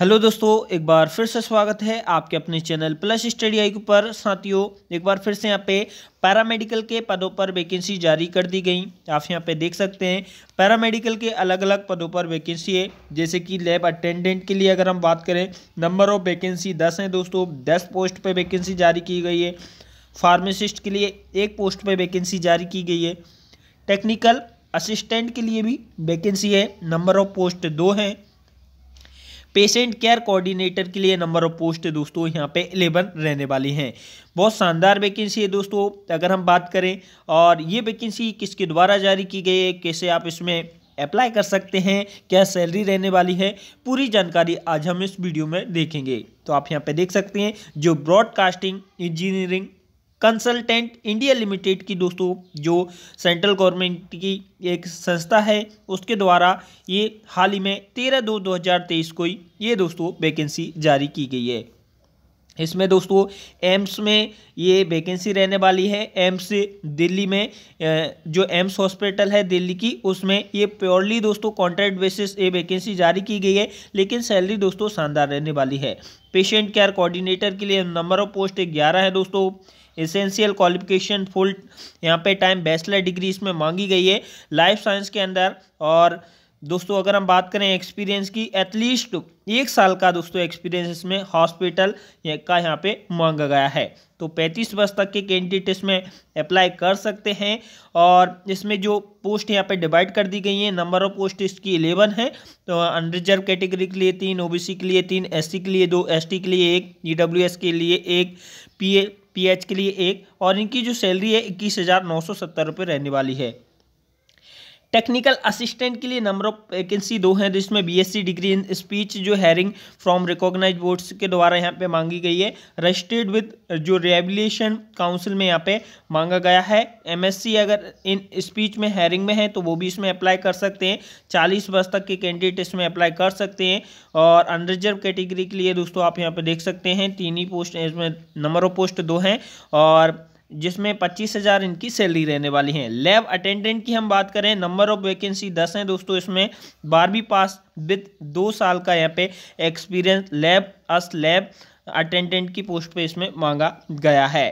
hello दोस्तों एक बार फिर से स्वागत है आपके अपने चैनल प्लस स्टडी आई पर साथियों एक बार फिर से यहाँ पे पैरामेडिकल के पदों पर वैकेंसी जारी कर दी गई आप यहाँ पे देख सकते हैं पैरामेडिकल के अलग अलग पदों पर वैकेंसी है जैसे कि लैब अटेंडेंट के लिए अगर हम बात करें नंबर ऑफ वैकेंसी दस हैं दोस्तों दस पोस्ट पर वैकेंसी जारी की गई है फार्मासिस्ट के लिए एक पोस्ट पर वैकेंसी जारी की गई है टेक्निकल असिस्टेंट के लिए भी वैकेंसी है नंबर ऑफ पोस्ट दो हैं पेशेंट केयर कोऑर्डिनेटर के लिए नंबर ऑफ पोस्ट दोस्तों यहाँ पे एलेवन रहने वाली हैं बहुत शानदार वैकेंसी है दोस्तों अगर हम बात करें और ये वैकेंसी किसके द्वारा जारी की गई है कैसे आप इसमें अप्लाई कर सकते हैं क्या सैलरी रहने वाली है पूरी जानकारी आज हम इस वीडियो में देखेंगे तो आप यहाँ पे देख सकते हैं जो broadcasting engineering consultant India limited की दोस्तों जो सेंट्रल गवर्नमेंट की एक संस्था है उसके द्वारा ये हाल ही में तेरह दो दो हज़ार तेईस को ये दोस्तों वैकेंसी जारी की गई है इसमें दोस्तों एम्स में ये वैकेंसी रहने वाली है एम्स दिल्ली में जो एम्स हॉस्पिटल है दिल्ली की उसमें ये प्योरली दोस्तों कॉन्ट्रैक्ट बेसिस ये वैकेंसी जारी की गई है लेकिन सैलरी दोस्तों शानदार रहने वाली है पेशेंट केयर कोऑर्डिनेटर के लिए नंबर ऑफ पोस्ट ग्यारह है दोस्तों एसेंशियल क्वालिफिकेशन फुल यहाँ पे टाइम बैचलर डिग्री इसमें मांगी गई है लाइफ साइंस के अंदर और दोस्तों अगर हम बात करें एक्सपीरियंस की एटलीस्ट एक साल का दोस्तों एक्सपीरियंस इसमें हॉस्पिटल का यहाँ पे मांगा गया है तो 35 वर्ष तक के कैंडिडेट इसमें अप्लाई कर सकते हैं और इसमें जो पोस्ट यहाँ पे डिवाइड कर दी गई है नंबर ऑफ पोस्ट इसकी 11 है तो अनरिजर्व कैटेगरी के लिए तीन ओबीसी के लिए तीन एससी के लिए दो एसटी के लिए एक ई e के लिए एक पी पीएच के लिए एक और इनकी जो सैलरी है इक्कीस हज़ार नौ सौ सत्तर रुपये रहने वाली है टेक्निकल असिस्टेंट के लिए नंबर ऑफ वैकेंसी दो हैं जिसमें बीएससी डिग्री इन स्पीच जो हैरिंग फ्रॉम रिकॉग्नाइज बोर्ड्स के द्वारा यहाँ पे मांगी गई है रजिस्टर्ड विद जो रिहेबिलेशन काउंसिल में यहाँ पे मांगा गया है एमएससी अगर इन स्पीच में हैरिंग में है तो वो भी इसमें अप्लाई कर सकते हैं चालीस वर्ष तक के कैंडिडेट इसमें अप्लाई कर सकते हैं और अनरिजर्व कैटेगरी के लिए दोस्तों आप यहाँ पर देख सकते हैं तीन ही पोस्ट इसमें नंबर ऑफ पोस्ट दो हैं और जिसमें पच्चीस हज़ार इनकी सैलरी रहने वाली है लैब अटेंडेंट की हम बात करें नंबर ऑफ वैकेंसी दस हैं दोस्तों इसमें बारहवीं पास विद दो साल का यहाँ पे experience lab as lab attendant की पोस्ट पे इसमें मांगा गया है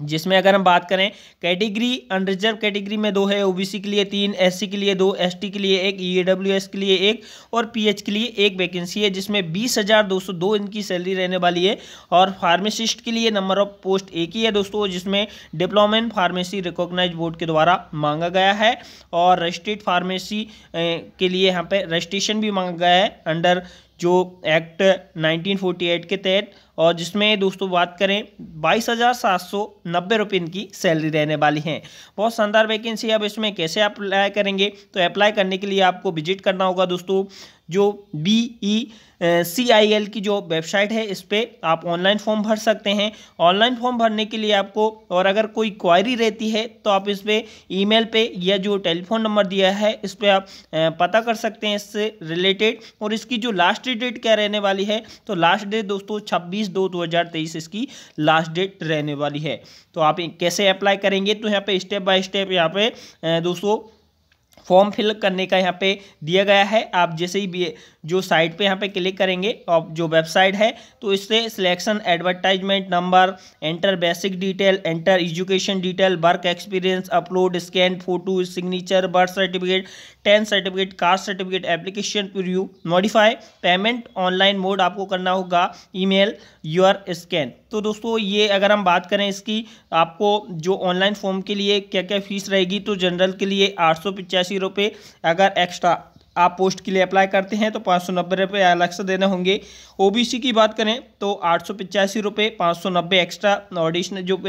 जिसमें अगर हम बात करें कैटेगरी अनरिजर्व कैटेगरी में दो है ओबीसी के लिए तीन एससी के लिए दो एसटी के लिए एक ईडब्ल्यूएस e के लिए एक और पीएच के लिए एक वैकेंसी है जिसमें बीस हज़ार दो सौ दो इनकी सैलरी रहने वाली है और फार्मेसिस्ट के लिए नंबर ऑफ पोस्ट एक ही है दोस्तों जिसमें diploma in pharmacy recognise board के द्वारा मांगा गया है और रजिस्ट्रेड फार्मेसी के लिए यहाँ पर रजिस्ट्रेशन भी मांगा गया है अंडर जो एक्ट 1948 के तहत और जिसमें दोस्तों बात करें बाईस हज़ार सात सौ नब्बे रुपये इनकी सैलरी रहने वाली है बहुत शानदार वैकेंसी अब इसमें कैसे अप्लाई करेंगे तो अप्लाई करने के लिए आपको विजिट करना होगा दोस्तों जो B E C I L की जो वेबसाइट है इस पर आप ऑनलाइन फॉर्म भर सकते हैं ऑनलाइन फॉर्म भरने के लिए आपको और अगर कोई क्वायरी रहती है तो आप इस पर मेल पे या जो टेलीफोन नंबर दिया है इस पर आप पता कर सकते हैं इससे रिलेटेड और इसकी जो लास्ट डेट क्या रहने वाली है तो लास्ट डेट दोस्तों छब्बीस दो दो हज़ार तेईस इसकी लास्ट डेट रहने वाली है तो आप कैसे अप्लाई करेंगे तो यहाँ पे स्टेप बाई स्टेप यहाँ पे दोस्तों फॉर्म फिल करने का यहाँ पे दिया गया है आप जैसे ही जो साइट पे यहाँ पे क्लिक करेंगे और जो वेबसाइट है तो इससे selection advertisement number enter basic detail enter education detail work experience upload scan photo signature birth certificate tenth certificate caste certificate application review modify payment online mode आपको करना होगा मेल योर स्कैन तो दोस्तों ये अगर हम बात करें इसकी आपको जो ऑनलाइन फॉर्म के लिए क्या क्या फ़ीस रहेगी तो जनरल के लिए आठ सौ पिचासी रुपये अगर एक्स्ट्रा आप पोस्ट के लिए अप्लाई करते हैं तो पाँच सौ नब्बे रुपये अलग से देने होंगे ओबीसी की बात करें तो आठ सौ पचासी रुपये पाँच सौ नब्बे एक्स्ट्रा ऑडिशनल जो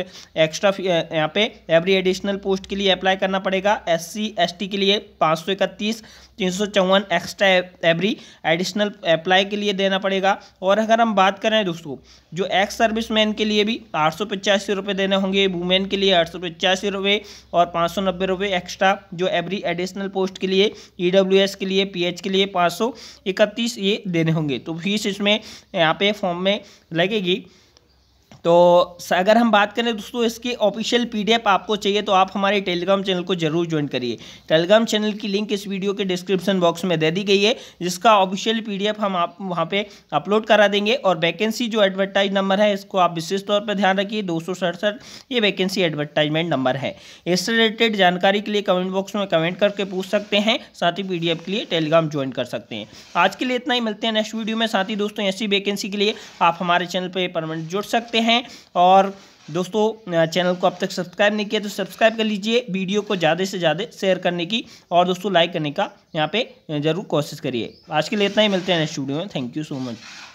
एक्स्ट्रा यहाँ पे एवरी एडिशनल पोस्ट के लिए अप्लाई करना पड़ेगा एससी एसटी के लिए पाँच सौ इकतीस तीन सौ चौवन एक्स्ट्रा एवरी एडिशनल अप्लाई के लिए देना पड़ेगा और अगर हम बात करें दोस्तों जो एक्स सर्विस मैन के लिए भी आठ सौ पचासी रुपये देने होंगे वुमेन के लिए आठ सौ पचासी रुपये और पाँच सौ नब्बे रुपये एक्स्ट्रा जो एवरी एडिशनल पोस्ट के लिए ई e के लिए लिए पीएच के लिए पाँच ये देने होंगे तो फीस इसमें यहाँ पे फॉर्म में लगेगी तो अगर हम बात करें दोस्तों इसकी ऑफिशियल पीडीएफ आपको चाहिए तो आप हमारे टेलीग्राम चैनल को जरूर ज्वाइन करिए टेलीग्राम चैनल की लिंक इस वीडियो के डिस्क्रिप्शन बॉक्स में दे दी गई है जिसका ऑफिशियल पीडीएफ हम आप वहाँ पे अपलोड करा देंगे और वैकेंसी जो एडवर्टाइज नंबर है इसको आप विशेष तौर पर ध्यान रखिए दो ये वैकेंसी एडवर्टाइजमेंट नंबर है इससे रिलेटेड जानकारी के लिए कमेंट बॉक्स में कमेंट करके पूछ सकते हैं साथ ही पी के लिए टेलीग्राम ज्वाइन कर सकते हैं आज के लिए इतना ही मिलते हैं नेक्स्ट वीडियो में साथ ही दोस्तों ऐसी वैकेंसी के लिए आप हमारे चैनल पर परमानेंट जुड़ सकते हैं हैं और दोस्तों चैनल को अब तक सब्सक्राइब नहीं किया तो सब्सक्राइब कर लीजिए वीडियो को ज़्यादा से ज़्यादा शेयर करने की और दोस्तों लाइक करने का यहाँ पे ज़रूर कोशिश करिए आज के लिए इतना ही मिलते हैं नेक्स्ट वीडियो में थैंक यू सो मच